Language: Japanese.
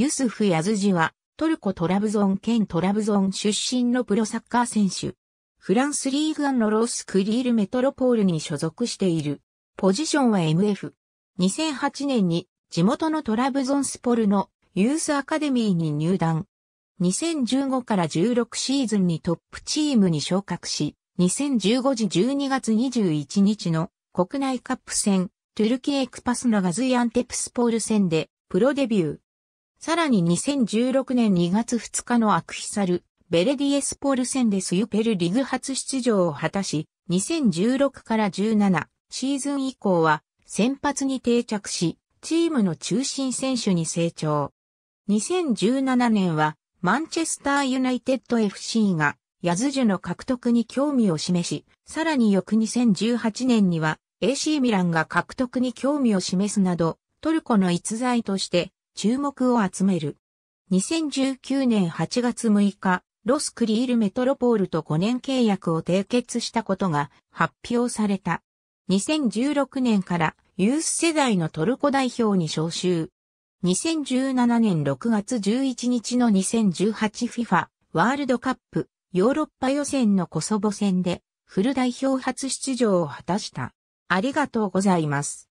ユスフ・ヤズジは、トルコ・トラブゾン県トラブゾン出身のプロサッカー選手。フランスリーグアンのロースクリールメトロポールに所属している。ポジションは MF。2008年に地元のトラブゾンスポルのユースアカデミーに入団。2015から16シーズンにトップチームに昇格し、2015時12月21日の国内カップ戦、トゥルキエクパスのガズイアンテプスポール戦でプロデビュー。さらに2016年2月2日のアクヒサル、ベレディエスポル戦でスユペルリグ初出場を果たし、2016から17シーズン以降は先発に定着し、チームの中心選手に成長。2017年はマンチェスターユナイテッド FC がヤズジュの獲得に興味を示し、さらに翌2018年には AC ミランが獲得に興味を示すなど、トルコの逸材として注目を集める。2019年8月6日、ロスクリールメトロポールと5年契約を締結したことが発表された。2016年からユース世代のトルコ代表に招集。2017年6月11日の 2018FIFA ワールドカップヨーロッパ予選のコソボ戦でフル代表初出場を果たした。ありがとうございます。